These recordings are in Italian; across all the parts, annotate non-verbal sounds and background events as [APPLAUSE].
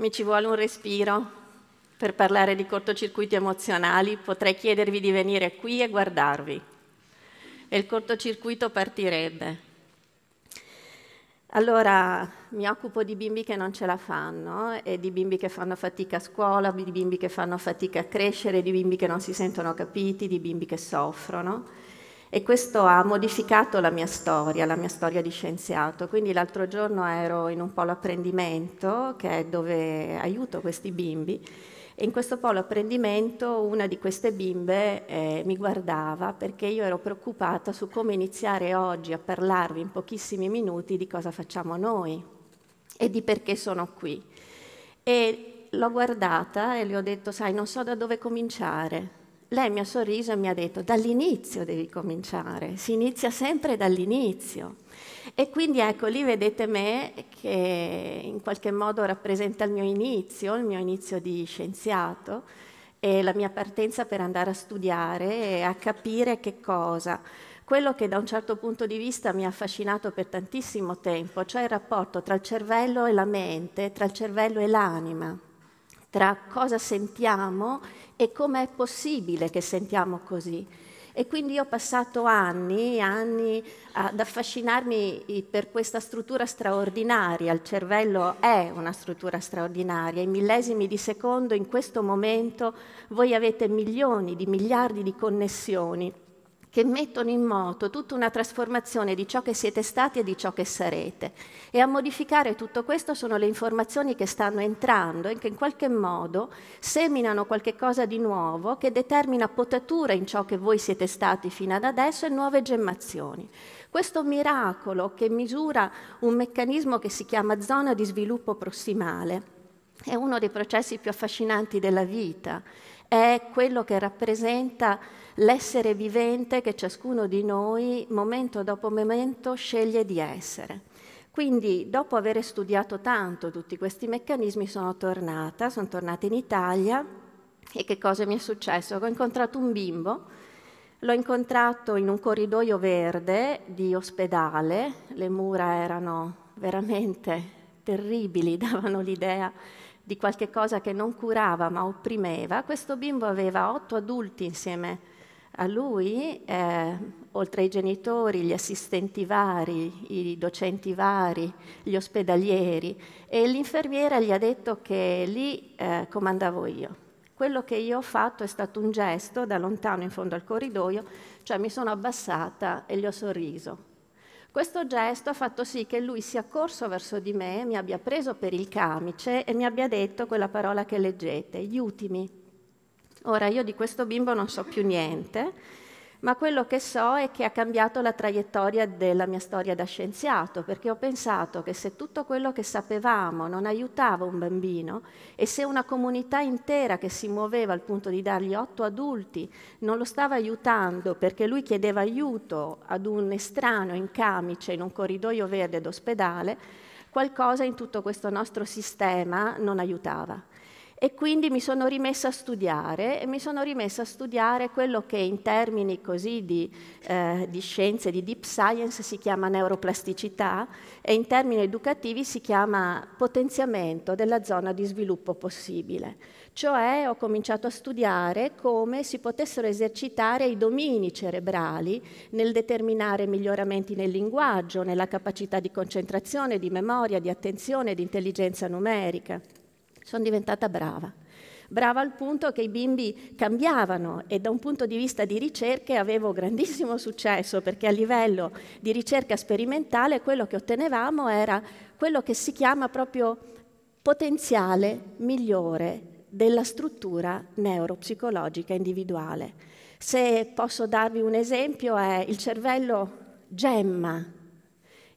Mi ci vuole un respiro per parlare di cortocircuiti emozionali, potrei chiedervi di venire qui e guardarvi. E il cortocircuito partirebbe. Allora, mi occupo di bimbi che non ce la fanno eh, e di bimbi che fanno fatica a scuola, di bimbi che fanno fatica a crescere, di bimbi che non si sentono capiti, di bimbi che soffrono e questo ha modificato la mia storia, la mia storia di scienziato. Quindi l'altro giorno ero in un polo apprendimento, che è dove aiuto questi bimbi, e in questo polo apprendimento una di queste bimbe eh, mi guardava perché io ero preoccupata su come iniziare oggi a parlarvi in pochissimi minuti di cosa facciamo noi e di perché sono qui. E l'ho guardata e le ho detto, sai, non so da dove cominciare, lei mi ha sorriso e mi ha detto dall'inizio devi cominciare, si inizia sempre dall'inizio. E quindi ecco, lì vedete me che in qualche modo rappresenta il mio inizio, il mio inizio di scienziato e la mia partenza per andare a studiare e a capire che cosa. Quello che da un certo punto di vista mi ha affascinato per tantissimo tempo, cioè il rapporto tra il cervello e la mente, tra il cervello e l'anima tra cosa sentiamo e come è possibile che sentiamo così. E quindi ho passato anni e anni ad affascinarmi per questa struttura straordinaria. Il cervello è una struttura straordinaria. In millesimi di secondo, in questo momento, voi avete milioni di miliardi di connessioni che mettono in moto tutta una trasformazione di ciò che siete stati e di ciò che sarete. E a modificare tutto questo sono le informazioni che stanno entrando e che in qualche modo seminano qualche cosa di nuovo che determina potatura in ciò che voi siete stati fino ad adesso e nuove gemmazioni. Questo miracolo che misura un meccanismo che si chiama zona di sviluppo prossimale è uno dei processi più affascinanti della vita, è quello che rappresenta l'essere vivente che ciascuno di noi momento dopo momento sceglie di essere. Quindi dopo aver studiato tanto tutti questi meccanismi sono tornata, sono tornata in Italia e che cosa mi è successo? Ho incontrato un bimbo, l'ho incontrato in un corridoio verde di ospedale, le mura erano veramente terribili, [LAUGHS] davano l'idea di qualche cosa che non curava ma opprimeva. Questo bimbo aveva otto adulti insieme a a lui, eh, oltre ai genitori, gli assistenti vari, i docenti vari, gli ospedalieri e l'infermiera gli ha detto che lì eh, comandavo io. Quello che io ho fatto è stato un gesto da lontano in fondo al corridoio, cioè mi sono abbassata e gli ho sorriso. Questo gesto ha fatto sì che lui sia corso verso di me, mi abbia preso per il camice e mi abbia detto quella parola che leggete, gli ultimi. Ora io di questo bimbo non so più niente, ma quello che so è che ha cambiato la traiettoria della mia storia da scienziato, perché ho pensato che se tutto quello che sapevamo non aiutava un bambino e se una comunità intera che si muoveva al punto di dargli otto adulti non lo stava aiutando perché lui chiedeva aiuto ad un estraneo in camice in un corridoio verde d'ospedale, qualcosa in tutto questo nostro sistema non aiutava e quindi mi sono rimessa a studiare e mi sono rimessa a studiare quello che in termini così di, eh, di scienze, di deep science si chiama neuroplasticità e in termini educativi si chiama potenziamento della zona di sviluppo possibile. Cioè ho cominciato a studiare come si potessero esercitare i domini cerebrali nel determinare miglioramenti nel linguaggio, nella capacità di concentrazione, di memoria, di attenzione, di intelligenza numerica. Sono diventata brava. Brava al punto che i bimbi cambiavano e da un punto di vista di ricerche avevo grandissimo successo perché a livello di ricerca sperimentale quello che ottenevamo era quello che si chiama proprio potenziale migliore della struttura neuropsicologica individuale. Se posso darvi un esempio, è il cervello gemma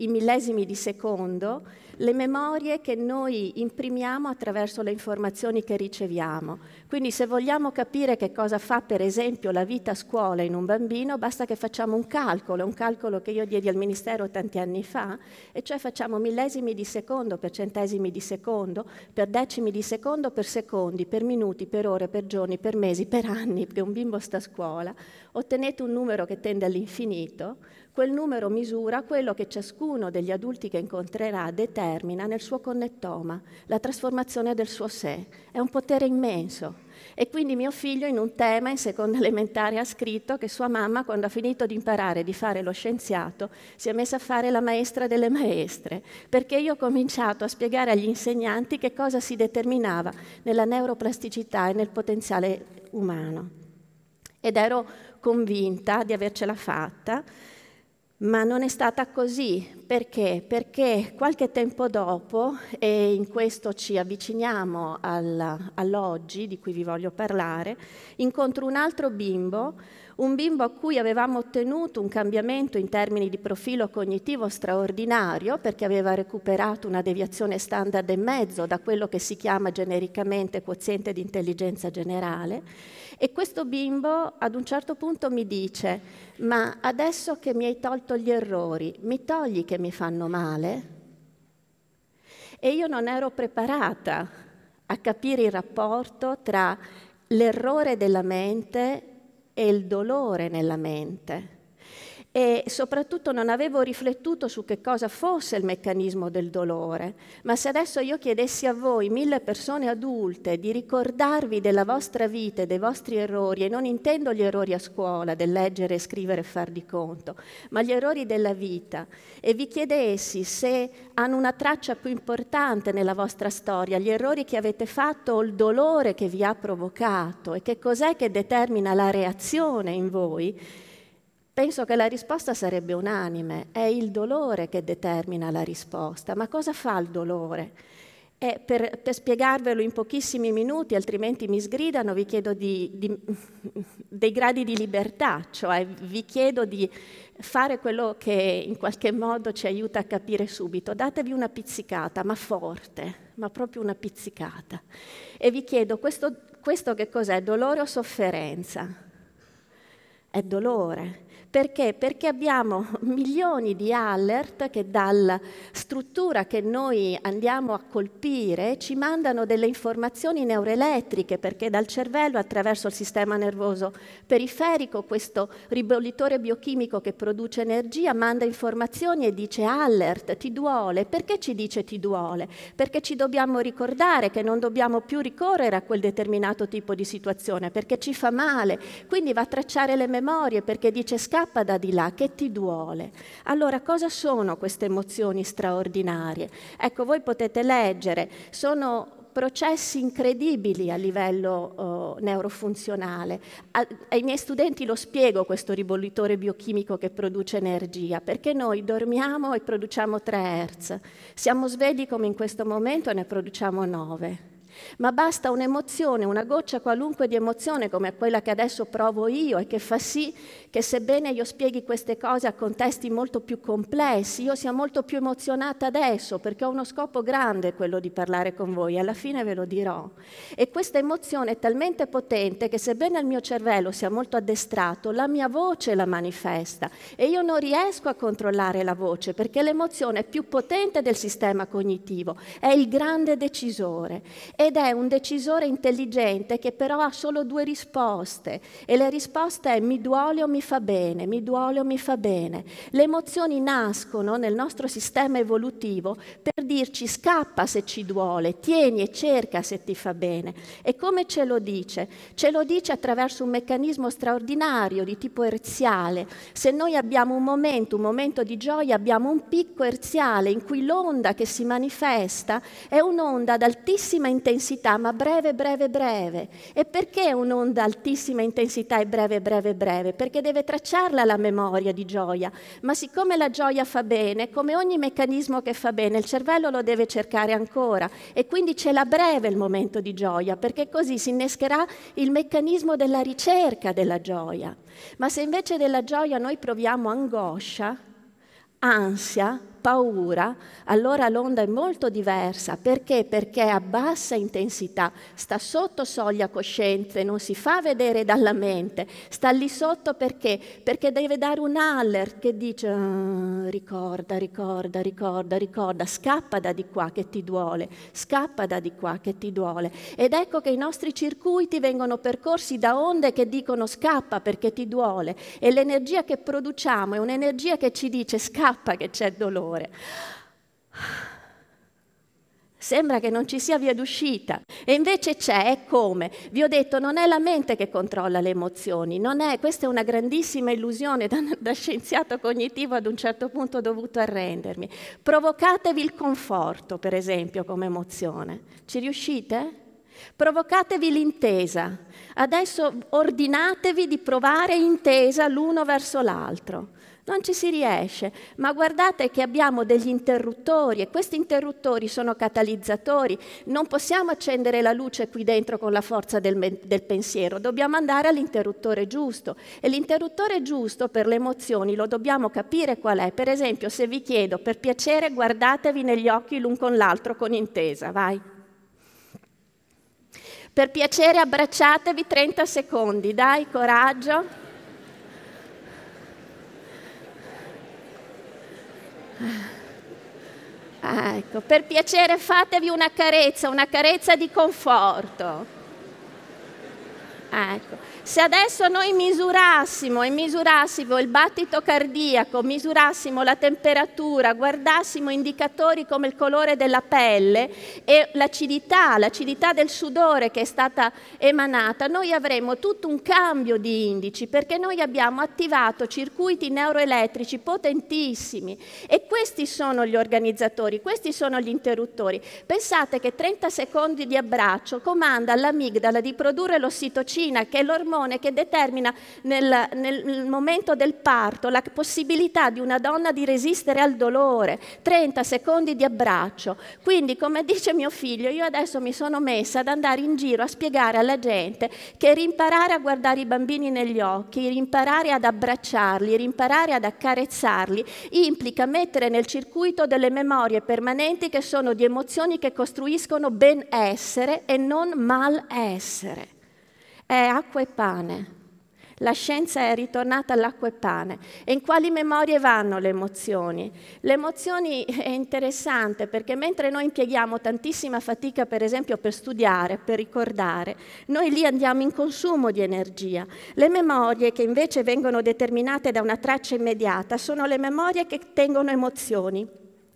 i millesimi di secondo le memorie che noi imprimiamo attraverso le informazioni che riceviamo. Quindi se vogliamo capire che cosa fa per esempio la vita a scuola in un bambino, basta che facciamo un calcolo, un calcolo che io diedi al Ministero tanti anni fa, e cioè facciamo millesimi di secondo per centesimi di secondo, per decimi di secondo per secondi, per minuti, per ore, per giorni, per mesi, per anni che un bimbo sta a scuola, ottenete un numero che tende all'infinito, Quel numero misura quello che ciascuno degli adulti che incontrerà determina nel suo connettoma, la trasformazione del suo sé. È un potere immenso. E quindi mio figlio in un tema in seconda elementare ha scritto che sua mamma, quando ha finito di imparare di fare lo scienziato, si è messa a fare la maestra delle maestre, perché io ho cominciato a spiegare agli insegnanti che cosa si determinava nella neuroplasticità e nel potenziale umano. Ed ero convinta di avercela fatta ma non è stata così, perché? Perché qualche tempo dopo, e in questo ci avviciniamo alla, all'oggi di cui vi voglio parlare, incontro un altro bimbo un bimbo a cui avevamo ottenuto un cambiamento in termini di profilo cognitivo straordinario perché aveva recuperato una deviazione standard e mezzo da quello che si chiama genericamente quoziente di intelligenza generale e questo bimbo ad un certo punto mi dice ma adesso che mi hai tolto gli errori mi togli che mi fanno male? E io non ero preparata a capire il rapporto tra l'errore della mente e il dolore nella mente e soprattutto non avevo riflettuto su che cosa fosse il meccanismo del dolore, ma se adesso io chiedessi a voi, mille persone adulte, di ricordarvi della vostra vita e dei vostri errori, e non intendo gli errori a scuola, del leggere, scrivere e far di conto, ma gli errori della vita, e vi chiedessi se hanno una traccia più importante nella vostra storia, gli errori che avete fatto o il dolore che vi ha provocato e che cos'è che determina la reazione in voi, Penso che la risposta sarebbe unanime, è il dolore che determina la risposta, ma cosa fa il dolore? Eh, per, per, spiegarvelo in pochissimi minuti, altrimenti mi sgridano, vi chiedo di, di, [LAUGHS] dei gradi di libertà, cioè vi chiedo di fare quello che in qualche modo ci aiuta a capire subito. Datevi una pizzicata, ma forte, ma proprio una pizzicata. E vi chiedo, questo, questo che cos'è? Dolore o sofferenza? È dolore. Perché? Perché abbiamo [LAUGHS] milioni di alert che dalla struttura che noi andiamo a colpire ci mandano delle informazioni neuroelettriche, perché dal cervello attraverso il sistema nervoso periferico questo ribollitore biochimico che produce energia manda informazioni e dice alert, ti duole. Perché ci dice ti duole? Perché ci dobbiamo ricordare che non dobbiamo più ricorrere a quel determinato tipo di situazione, perché ci fa male. Quindi va a tracciare le memorie perché dice scappa scappa da di là, che ti duole. Allora cosa sono queste emozioni straordinarie? Ecco, voi potete leggere, sono processi incredibili a livello uh, neurofunzionale. A, ai miei studenti lo spiego questo ribollitore biochimico che produce energia, perché noi dormiamo e produciamo 3 Hz, siamo svegli come in questo momento e ne produciamo 9. Ma basta un'emozione, una goccia qualunque di emozione come quella che adesso provo io e che fa sì che sebbene io spieghi queste cose a contesti molto più complessi, io sia molto più emozionata adesso perché ho uno scopo grande quello di parlare con voi, alla fine ve lo dirò. E questa emozione è talmente potente che sebbene il mio cervello sia molto addestrato, la mia voce la manifesta e io non riesco a controllare la voce perché l'emozione è più potente del sistema cognitivo, è il grande decisore ed è un decisore intelligente che però ha solo due risposte e le risposte è mi duole o mi mi fa bene, mi duole o mi fa bene. Le emozioni nascono nel nostro sistema evolutivo per dirci scappa se ci duole, tieni e cerca se ti fa bene. E come ce lo dice? Ce lo dice attraverso un meccanismo straordinario di tipo erziale. Se noi abbiamo un momento, un momento di gioia, abbiamo un picco erziale in cui l'onda che si manifesta è un'onda ad altissima intensità, ma breve, breve, breve. E perché un'onda altissima intensità è breve, breve, breve? Perché deve tracciarla la memoria di gioia, ma siccome la gioia fa bene, come ogni meccanismo che fa bene, il cervello lo deve cercare ancora e quindi ce l'ha breve il momento di gioia, perché così si innescherà il meccanismo della ricerca della gioia. Ma se invece della gioia noi proviamo angoscia, ansia, paura, allora l'onda è molto diversa. Perché? Perché è a bassa intensità, sta sotto soglia cosciente, non si fa vedere dalla mente, sta lì sotto perché? Perché deve dare un alert che dice ah, ricorda, ricorda, ricorda, ricorda, scappa da di qua che ti duole, scappa da di qua che ti duole. Ed ecco che i nostri circuiti vengono percorsi da onde che dicono scappa perché ti duole e l'energia che produciamo è un'energia che ci dice scappa che c'è dolore calore. Sembra che non ci sia via d'uscita. E invece c'è, è come? Vi ho detto, non è la mente che controlla le emozioni, è, questa è una grandissima illusione da, [LAUGHS] da, scienziato cognitivo ad un certo punto ho dovuto arrendermi. Provocatevi il conforto, per esempio, come emozione. Ci riuscite? Provocatevi l'intesa. Adesso ordinatevi di provare intesa l'uno verso l'altro non ci si riesce, ma guardate che abbiamo degli interruttori e questi interruttori sono catalizzatori, non possiamo accendere la luce qui dentro con la forza del, del pensiero, dobbiamo andare all'interruttore giusto e l'interruttore giusto per le emozioni lo dobbiamo capire qual è, per esempio se vi chiedo per piacere guardatevi negli occhi l'un con l'altro con intesa, vai. Per piacere abbracciatevi 30 secondi, dai coraggio. Ah, ecco, per piacere fatevi una carezza, una carezza di conforto. Ah, ecco. Se adesso noi misurassimo e misurassimo il battito cardiaco, misurassimo la temperatura, guardassimo indicatori come il colore della pelle e l'acidità, l'acidità del sudore che è stata emanata, noi avremmo tutto un cambio di indici perché noi abbiamo attivato circuiti neuroelettrici potentissimi e questi sono gli organizzatori, questi sono gli interruttori. Pensate che 30 secondi di abbraccio comanda all'amigdala di produrre l'ossitocina che è l'ormone ormone che determina nel, nel momento del parto la possibilità di una donna di resistere al dolore, 30 secondi di abbraccio. Quindi, come dice mio figlio, io adesso mi sono messa ad andare in giro a spiegare alla gente che rimparare a guardare i bambini negli occhi, rimparare ad abbracciarli, rimparare ad accarezzarli, implica mettere nel circuito delle memorie permanenti che sono di emozioni che costruiscono benessere e non malessere è acqua e pane. La scienza è ritornata all'acqua e pane. E in quali memorie vanno le emozioni? Le emozioni [LAUGHS] è interessante perché mentre noi impieghiamo tantissima fatica, per esempio, per studiare, per ricordare, noi lì andiamo in consumo di energia. Le memorie che invece vengono determinate da una traccia immediata sono le memorie che tengono emozioni.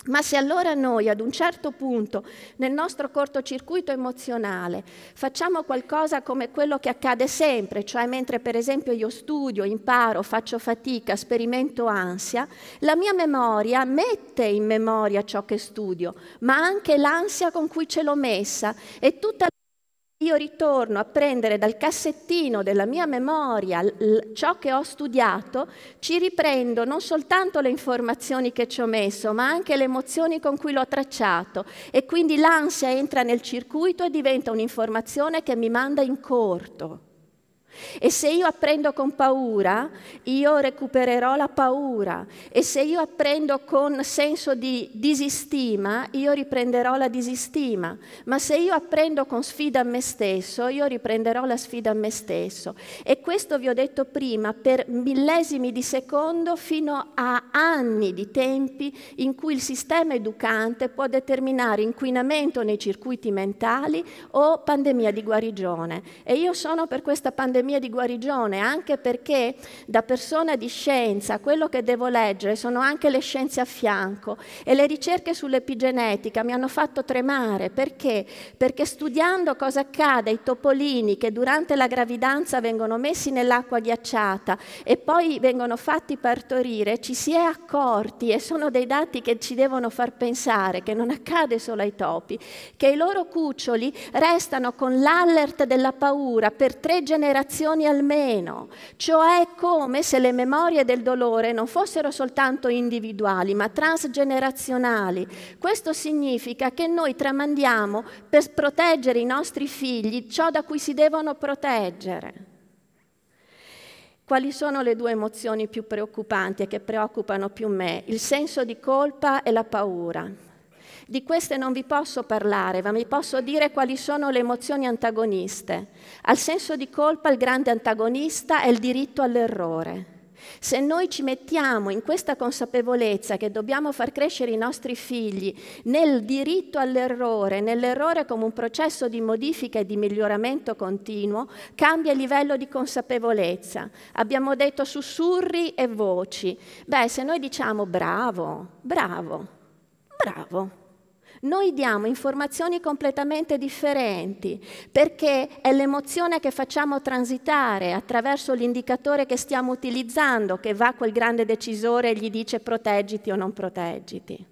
Ma se allora noi ad un certo punto nel nostro cortocircuito emozionale facciamo qualcosa come quello che accade sempre, cioè mentre per esempio io studio, imparo, faccio fatica, sperimento ansia, la mia memoria mette in memoria ciò che studio, ma anche l'ansia con cui ce l'ho messa e tutta io ritorno a prendere dal cassettino della mia memoria ciò che ho studiato, ci riprendo non soltanto le informazioni che ci ho messo, ma anche le emozioni con cui l'ho tracciato e quindi l'ansia entra nel circuito e diventa un'informazione che mi manda in corto. E se io apprendo con paura, io recupererò la paura. E se io apprendo con senso di disistima, io riprenderò la disistima. Ma se io apprendo con sfida a me stesso, io riprenderò la sfida a me stesso. E questo vi ho detto prima, per millesimi di secondo fino a anni di tempi in cui il sistema educante può determinare inquinamento nei circuiti mentali o pandemia di guarigione. E io sono per questa pandemia Boemia di Guarigione, anche perché da persona di scienza quello che devo leggere sono anche le scienze a fianco e le ricerche sull'epigenetica mi hanno fatto tremare. Perché? Perché studiando cosa accade ai topolini che durante la gravidanza vengono messi nell'acqua ghiacciata e poi vengono fatti partorire, ci si è accorti e sono dei dati che ci devono far pensare che non accade solo ai topi, che i loro cuccioli restano con l'allert della paura per tre generazioni generazioni almeno, cioè come se le memorie del dolore non fossero soltanto individuali, ma transgenerazionali. Questo significa che noi tramandiamo per proteggere i nostri figli ciò da cui si devono proteggere. Quali sono le due emozioni più preoccupanti e che preoccupano più me? Il senso di colpa e la paura. Di queste non vi posso parlare, ma vi posso dire quali sono le emozioni antagoniste. Al senso di colpa il grande antagonista è il diritto all'errore. Se noi ci mettiamo in questa consapevolezza che dobbiamo far crescere i nostri figli nel diritto all'errore, nell'errore come un processo di modifica e di miglioramento continuo, cambia il livello di consapevolezza. Abbiamo detto sussurri e voci. Beh, se noi diciamo bravo, bravo, bravo noi diamo informazioni completamente differenti perché è l'emozione che facciamo transitare attraverso l'indicatore che stiamo utilizzando che va a quel grande decisore e gli dice proteggiti o non proteggiti.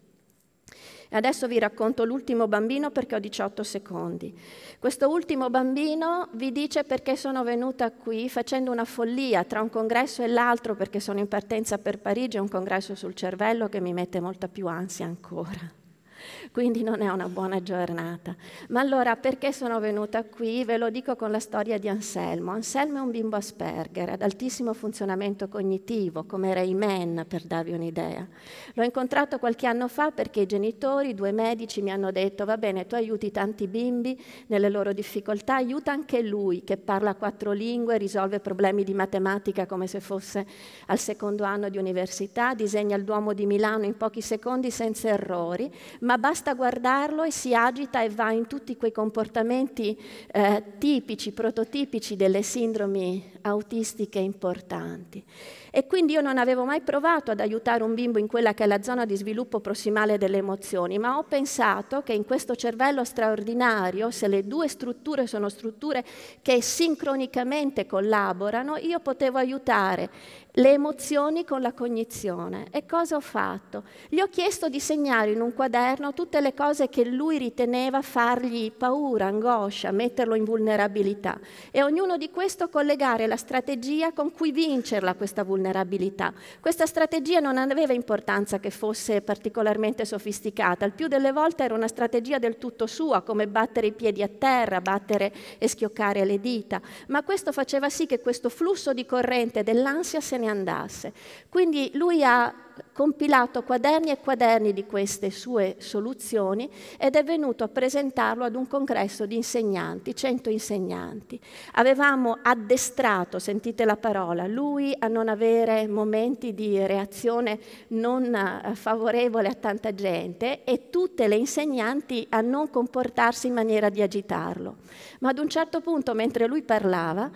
Adesso vi racconto l'ultimo bambino perché ho 18 secondi. Questo ultimo bambino vi dice perché sono venuta qui facendo una follia tra un congresso e l'altro perché sono in partenza per Parigi, un congresso sul cervello che mi mette molta più ansia ancora. [LAUGHS] quindi non è una buona giornata. Ma allora perché sono venuta qui? Ve lo dico con la storia di Anselmo. Anselmo è un bimbo Asperger, ad altissimo funzionamento cognitivo, come Rayman, per darvi un'idea. L'ho incontrato qualche anno fa perché i genitori, due medici, mi hanno detto va bene, tu aiuti tanti bimbi nelle loro difficoltà, aiuta anche lui che parla quattro lingue, risolve problemi di matematica come se fosse al secondo anno di università, disegna il Duomo di Milano in pochi secondi senza errori, ma ma basta guardarlo e si agita e va in tutti quei comportamenti eh, tipici, prototipici delle sindromi autistiche importanti. E quindi io non avevo mai provato ad aiutare un bimbo in quella che è la zona di sviluppo prossimale delle emozioni, ma ho pensato che in questo cervello straordinario, se le due strutture sono strutture che sincronicamente collaborano, io potevo aiutare le emozioni con la cognizione. E cosa ho fatto? Gli ho chiesto di segnare in un quaderno tutte le cose che lui riteneva fargli paura, angoscia, metterlo in vulnerabilità e ognuno di questo collegare la strategia con cui vincerla questa vulnerabilità. Questa strategia non aveva importanza che fosse particolarmente sofisticata, il più delle volte era una strategia del tutto sua, come battere i piedi a terra, battere e schioccare le dita, ma questo faceva sì che questo flusso di corrente dell'ansia se ne andasse. Quindi lui ha compilato quaderni e quaderni di queste sue soluzioni ed è venuto a presentarlo ad un congresso di insegnanti, 100 insegnanti. Avevamo addestrato, sentite la parola, lui a non avere momenti di reazione non eh, favorevole a tanta gente e tutte le insegnanti a non comportarsi in maniera di agitarlo. Ma ad un certo punto, mentre lui parlava,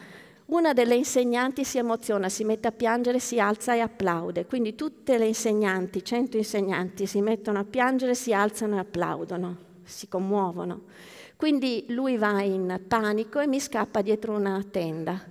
una delle insegnanti si emoziona, si mette a piangere, si alza e applaude. Quindi tutte le insegnanti, cento insegnanti, si mettono a piangere, si alzano e applaudono, si commuovono. Quindi lui va in panico e mi scappa dietro una tenda.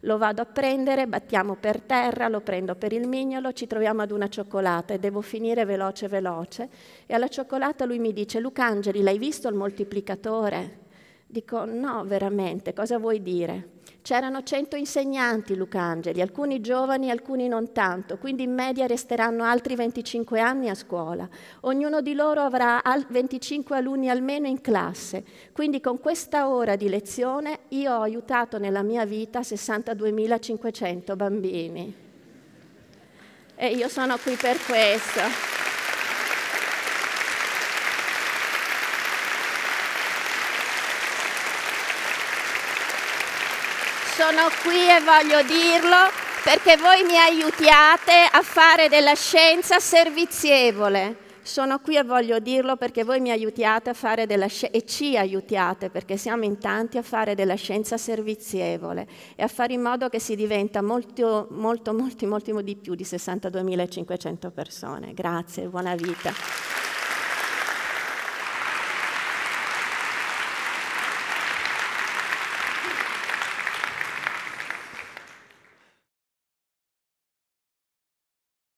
Lo vado a prendere, battiamo per terra, lo prendo per il mignolo, ci troviamo ad una cioccolata e devo finire veloce veloce. E alla cioccolata lui mi dice, Lucangeli, l'hai visto il moltiplicatore? Dico, no, veramente, cosa vuoi dire? C'erano 100 insegnanti Lucangeli, alcuni giovani, alcuni non tanto, quindi in media resteranno altri 25 anni a scuola. Ognuno di loro avrà 25 alunni almeno in classe, quindi con questa ora di lezione io ho aiutato nella mia vita 62.500 bambini. E io sono qui per questo. sono qui e voglio dirlo perché voi mi aiutiate a fare della scienza servizievole. Sono qui e voglio dirlo perché voi mi aiutiate a fare della scienza e ci aiutiate perché siamo in tanti a fare della scienza servizievole e a fare in modo che si diventa molto, molto, molto, molto di più di 62.500 persone. Grazie, buona vita.